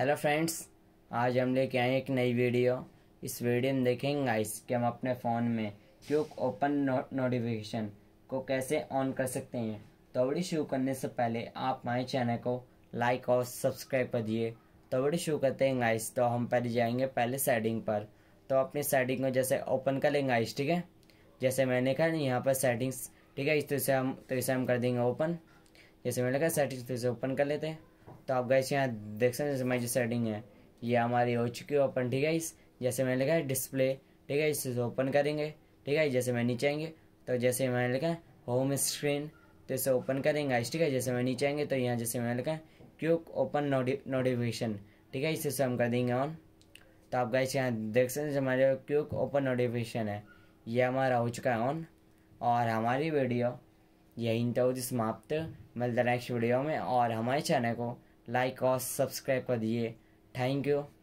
hello friends आज हम लेके आए एक नई वीडियो इस वीडियो में देखेंगे गाइस कि हम अपने फ़ोन में क्यूक ओपन नोटिफिकेशन को कैसे ऑन कर सकते हैं तो वीडियो शुरू करने से पहले आप हमारे चैनल को लाइक और सब्सक्राइब कर दिए तो वीडियो शुरू करते हैं गाइस तो हम पहले जाएंगे पहले सेटिंग पर तो अपनी सेटिंग को जैसे ओपन कर लेंगे गाइस ठीक है जैसे मैंने कहा यहाँ पर सेटिंग्स ठीक है इस तरह से हम तो इसे हम कर देंगे ओपन जैसे मैंने कहा सेटिंग्स तो इसे ओपन कर लेते हैं तो आप गैस यहाँ देख सकते हैं जैसे जो सेटिंग है ये हमारी हो चुकी है ओपन ठीक है इस जैसे मैंने लिखा है डिस्प्ले ठीक है इसे ओपन करेंगे ठीक है जैसे मैं नीचे आएंगे तो जैसे मैंने लिखा है होम स्क्रीन तो इसे ओपन करेंगे आइस ठीक है जैसे मैं नीचे आएंगे तो यहाँ जैसे मैंने लिखा है क्यूक ओपन नोटिफिकेशन ठीक है इसे हम कर देंगे ऑन तो आप गाइस यहाँ देख सकते हैं हमारे क्यूक ओपन नोटिफिकेशन है ये हमारा हो चुका है ऑन और हमारी वीडियो यही तो समाप्त मिलता नेक्स्ट वीडियो में और हमारे चैनल को लाइक और सब्सक्राइब कर दिए थैंक यू